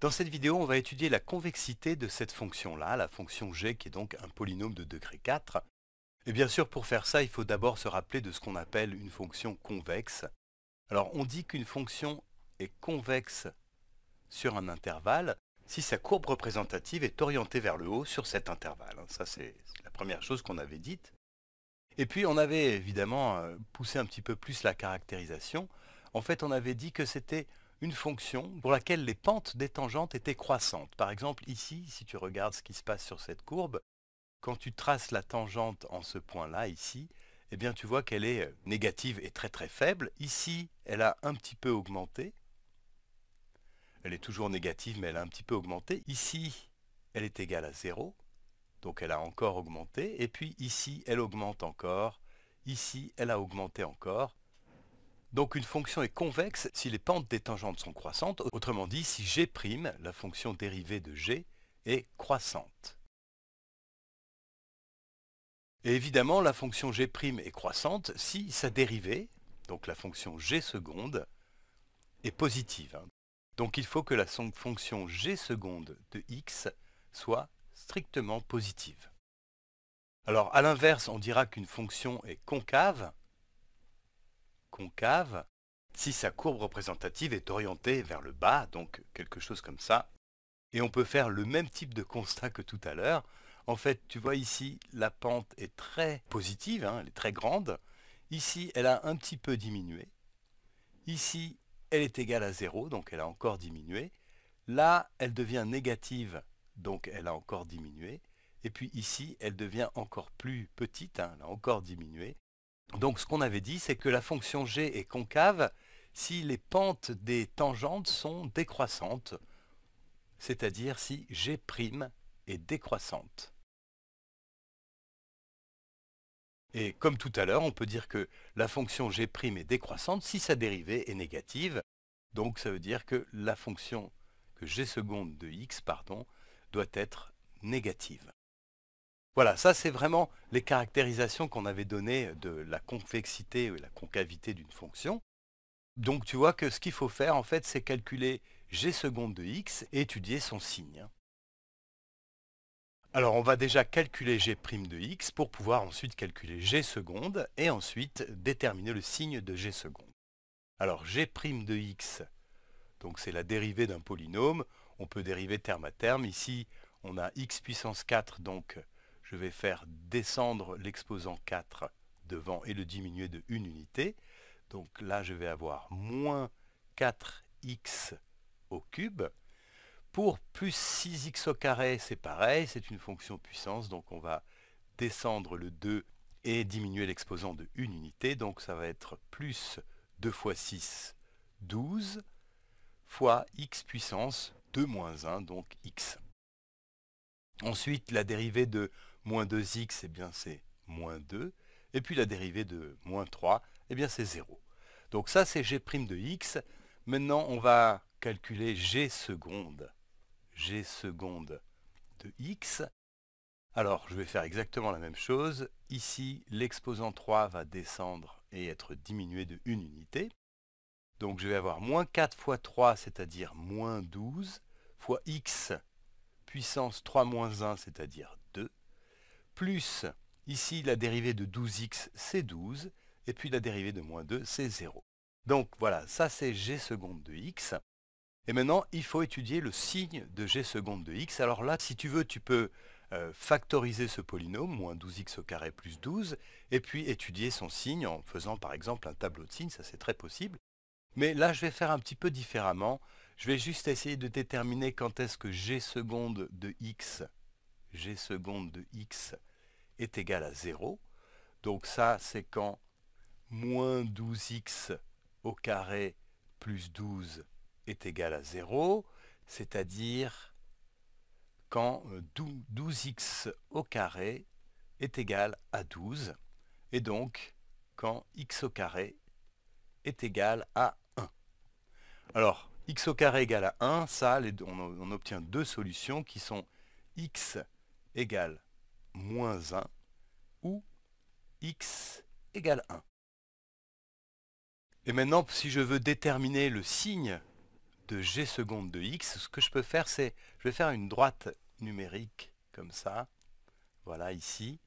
Dans cette vidéo, on va étudier la convexité de cette fonction-là, la fonction g qui est donc un polynôme de degré 4. Et bien sûr, pour faire ça, il faut d'abord se rappeler de ce qu'on appelle une fonction convexe. Alors, on dit qu'une fonction est convexe sur un intervalle si sa courbe représentative est orientée vers le haut sur cet intervalle. Ça, c'est la première chose qu'on avait dite. Et puis, on avait évidemment euh, poussé un petit peu plus la caractérisation. En fait, on avait dit que c'était une fonction pour laquelle les pentes des tangentes étaient croissantes. Par exemple, ici, si tu regardes ce qui se passe sur cette courbe, quand tu traces la tangente en ce point-là, ici, eh bien tu vois qu'elle est euh, négative et très très faible. Ici, elle a un petit peu augmenté. Elle est toujours négative, mais elle a un petit peu augmenté. Ici, elle est égale à 0, donc elle a encore augmenté. Et puis ici, elle augmente encore. Ici, elle a augmenté encore. Donc une fonction est convexe si les pentes des tangentes sont croissantes, autrement dit si g', la fonction dérivée de g, est croissante. Et évidemment, la fonction g' est croissante si sa dérivée, donc la fonction g seconde, est positive. Hein. Donc il faut que la fonction g seconde de x soit strictement positive. Alors à l'inverse, on dira qu'une fonction est concave concave, si sa courbe représentative est orientée vers le bas, donc quelque chose comme ça, et on peut faire le même type de constat que tout à l'heure. En fait, tu vois ici, la pente est très positive, hein, elle est très grande. Ici, elle a un petit peu diminué. Ici, elle est égale à 0, donc elle a encore diminué. Là, elle devient négative, donc elle a encore diminué. Et puis ici, elle devient encore plus petite, hein, elle a encore diminué. Donc ce qu'on avait dit, c'est que la fonction g est concave si les pentes des tangentes sont décroissantes, c'est-à-dire si g' est décroissante. Et comme tout à l'heure, on peut dire que la fonction g' est décroissante si sa dérivée est négative. Donc ça veut dire que la fonction que g seconde de x pardon, doit être négative. Voilà, ça c'est vraiment les caractérisations qu'on avait données de la convexité et la concavité d'une fonction. Donc tu vois que ce qu'il faut faire en fait c'est calculer g seconde de x et étudier son signe. Alors on va déjà calculer g' de x pour pouvoir ensuite calculer g seconde et ensuite déterminer le signe de g seconde. Alors g' de x, donc c'est la dérivée d'un polynôme, on peut dériver terme à terme. Ici on a x puissance 4 donc je vais faire descendre l'exposant 4 devant et le diminuer de 1 unité. Donc là, je vais avoir moins 4x au cube. Pour plus 6x au carré, c'est pareil, c'est une fonction puissance, donc on va descendre le 2 et diminuer l'exposant de 1 unité, donc ça va être plus 2 fois 6, 12, fois x puissance 2 moins 1, donc x. Ensuite, la dérivée de moins 2x, et eh bien c'est moins 2. Et puis la dérivée de moins 3, eh bien c'est 0. Donc ça, c'est g' de x. Maintenant, on va calculer g seconde. g seconde de x. Alors, je vais faire exactement la même chose. Ici, l'exposant 3 va descendre et être diminué de une unité. Donc, je vais avoir moins 4 fois 3, c'est-à-dire moins 12, fois x puissance 3 moins 1, c'est-à-dire plus, ici la dérivée de 12x c'est 12, et puis la dérivée de moins 2 c'est 0. Donc voilà, ça c'est g seconde de x. Et maintenant, il faut étudier le signe de g seconde de x. Alors là, si tu veux, tu peux euh, factoriser ce polynôme, moins 12x au carré plus 12, et puis étudier son signe en faisant par exemple un tableau de signes, ça c'est très possible. Mais là, je vais faire un petit peu différemment. Je vais juste essayer de déterminer quand est-ce que g seconde de x, g seconde de x est égal à 0. Donc ça, c'est quand moins 12x au carré plus 12 est égal à 0, c'est-à-dire quand 12x euh, au carré est égal à 12, et donc quand x au carré est égal à 1. Alors, x au carré égale à 1, ça, on obtient deux solutions qui sont x égale moins 1 ou x égale 1. Et maintenant, si je veux déterminer le signe de g seconde de x, ce que je peux faire, c'est, je vais faire une droite numérique, comme ça, voilà, ici.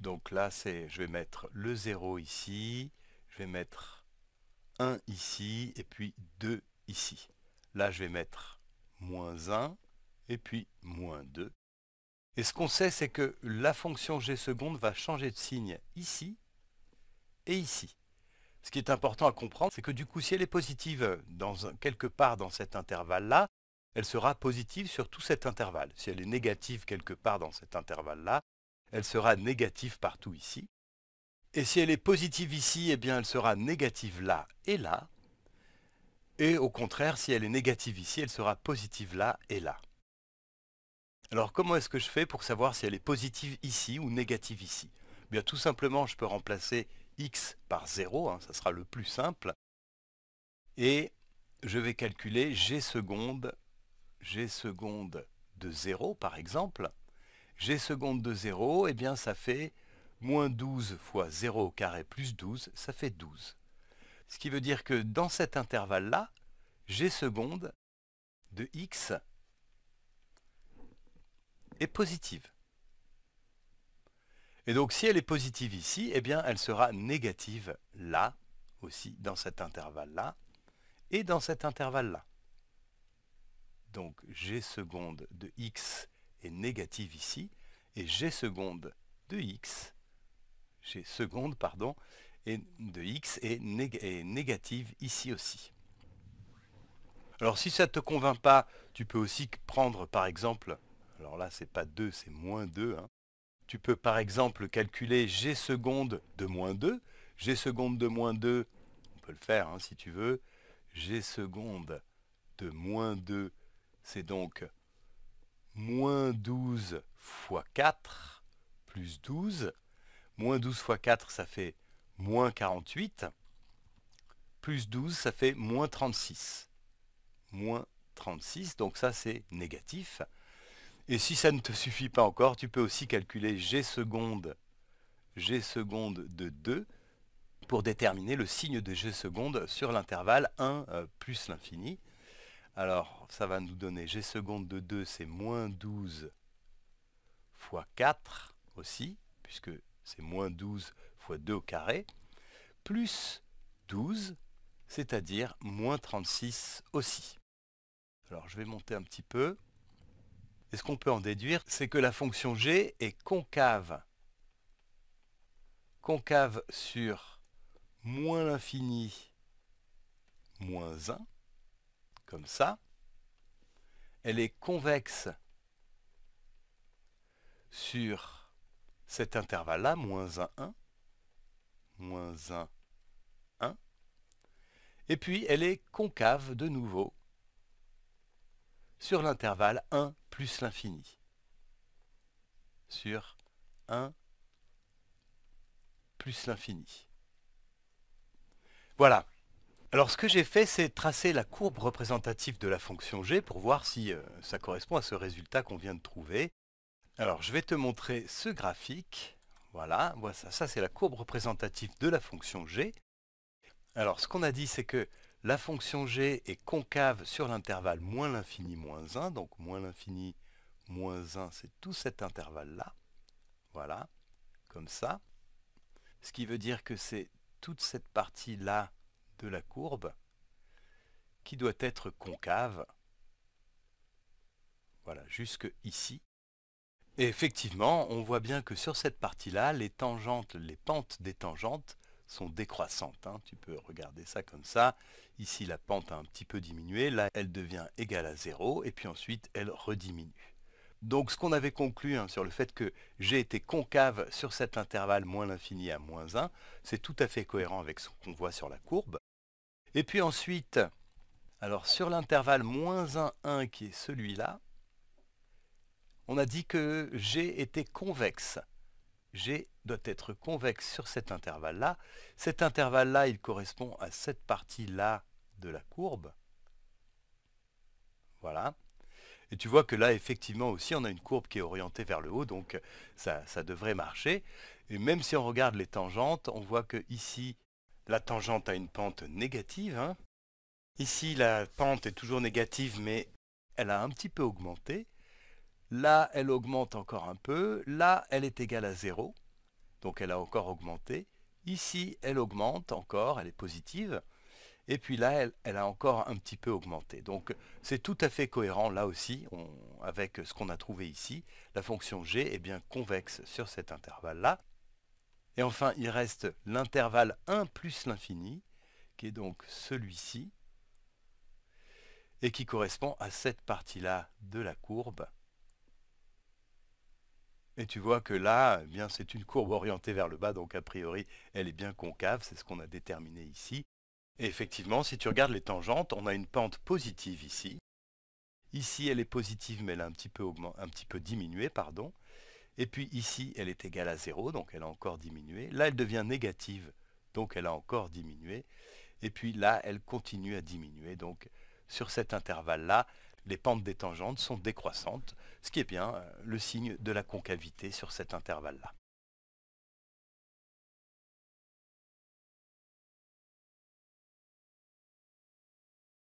Donc là, c'est, je vais mettre le 0 ici, je vais mettre 1 ici, et puis 2 ici. Là, je vais mettre moins 1, et puis moins 2. Et ce qu'on sait, c'est que la fonction g seconde va changer de signe ici et ici. Ce qui est important à comprendre, c'est que du coup, si elle est positive quelque part dans cet intervalle-là, elle sera positive sur tout cet intervalle. Si elle est négative quelque part dans cet intervalle-là, elle sera négative partout ici. Et si elle est positive ici, eh bien elle sera négative là et là. Et au contraire, si elle est négative ici, elle sera positive là et là. Alors comment est-ce que je fais pour savoir si elle est positive ici ou négative ici eh Bien tout simplement, je peux remplacer x par 0, hein, ça sera le plus simple, et je vais calculer g seconde, g seconde de 0 par exemple. g seconde de 0, eh bien ça fait moins 12 fois 0 au carré plus 12, ça fait 12. Ce qui veut dire que dans cet intervalle-là, g seconde de x est positive. Et donc si elle est positive ici, eh bien elle sera négative là, aussi dans cet intervalle-là, et dans cet intervalle-là. Donc g seconde de x est négative ici, et g seconde de x, g seconde, pardon, et de x est, est négative ici aussi. Alors si ça ne te convainc pas, tu peux aussi prendre par exemple alors là c'est pas 2, c'est moins 2. Hein. Tu peux par exemple calculer g seconde de moins 2. g seconde de moins 2, on peut le faire hein, si tu veux. g seconde de moins 2, c'est donc moins 12 fois 4 plus 12. Moins 12 fois 4, ça fait moins 48. Plus 12, ça fait moins 36. Moins 36, donc ça c'est négatif. Et si ça ne te suffit pas encore, tu peux aussi calculer g seconde, g seconde de 2 pour déterminer le signe de g seconde sur l'intervalle 1 euh, plus l'infini. Alors, ça va nous donner g seconde de 2, c'est moins 12 fois 4 aussi, puisque c'est moins 12 fois 2 au carré, plus 12, c'est-à-dire moins 36 aussi. Alors, je vais monter un petit peu. Et ce qu'on peut en déduire, c'est que la fonction g est concave. Concave sur moins l'infini moins 1, comme ça. Elle est convexe sur cet intervalle-là, moins 1, 1, moins 1, 1. Et puis, elle est concave de nouveau sur l'intervalle 1 plus l'infini. Sur 1 plus l'infini. Voilà. Alors ce que j'ai fait, c'est tracer la courbe représentative de la fonction g pour voir si euh, ça correspond à ce résultat qu'on vient de trouver. Alors je vais te montrer ce graphique. Voilà, ça c'est la courbe représentative de la fonction g. Alors ce qu'on a dit, c'est que la fonction g est concave sur l'intervalle moins l'infini moins 1, donc moins l'infini moins 1, c'est tout cet intervalle-là. Voilà, comme ça. Ce qui veut dire que c'est toute cette partie-là de la courbe qui doit être concave. Voilà, jusque ici. Et effectivement, on voit bien que sur cette partie-là, les tangentes, les pentes des tangentes sont décroissantes. Hein. Tu peux regarder ça comme ça. Ici, la pente a un petit peu diminué. Là, elle devient égale à 0 et puis ensuite, elle rediminue. Donc, ce qu'on avait conclu hein, sur le fait que j'ai été concave sur cet intervalle moins l'infini à moins 1, c'est tout à fait cohérent avec ce qu'on voit sur la courbe. Et puis ensuite, alors sur l'intervalle moins 1, 1 qui est celui-là, on a dit que G était convexe. G doit être convexe sur cet intervalle-là. Cet intervalle-là, il correspond à cette partie-là de la courbe. Voilà. Et tu vois que là, effectivement aussi, on a une courbe qui est orientée vers le haut, donc ça, devrait marcher. Et même si on regarde les tangentes, on voit que ici, la tangente a une pente négative. Hein. Ici, la pente est toujours négative, mais elle a un petit peu augmenté. Là, elle augmente encore un peu. Là, elle est égale à 0. Donc elle a encore augmenté. Ici, elle augmente encore, elle est positive. Et puis là, elle, a encore un petit peu augmenté. Donc c'est tout à fait cohérent là aussi avec ce qu'on a trouvé ici. La fonction g est bien convexe sur cet intervalle-là. Et enfin, il reste l'intervalle 1 plus l'infini, qui est donc celui-ci, et qui correspond à cette partie-là de la courbe. Et tu vois que là, eh bien, c'est une courbe orientée vers le bas, donc a priori, elle est bien concave, c'est ce qu'on a déterminé ici. Et effectivement, si tu regardes les tangentes, on a une pente positive ici. Ici, elle est positive, mais elle a un petit peu, diminué. pardon. Et puis ici, elle est égale à 0, donc elle a encore diminué. Là, elle devient négative, donc elle a encore diminué. Et puis là, elle continue à diminuer. Donc sur cet intervalle-là, les pentes des tangentes sont décroissantes, ce qui est bien euh, le signe de la concavité sur cet intervalle-là.